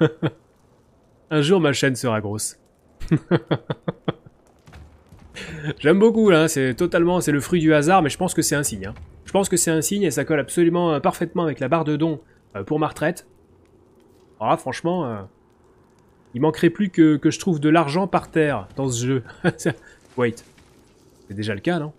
Un jour, ma chaîne sera grosse. J'aime beaucoup, là, hein, c'est totalement, c'est le fruit du hasard, mais je pense que c'est un signe. Hein. Je pense que c'est un signe et ça colle absolument euh, parfaitement avec la barre de don euh, pour ma retraite. Alors ah, là, franchement, euh, il manquerait plus que, que je trouve de l'argent par terre dans ce jeu. Wait, c'est déjà le cas, non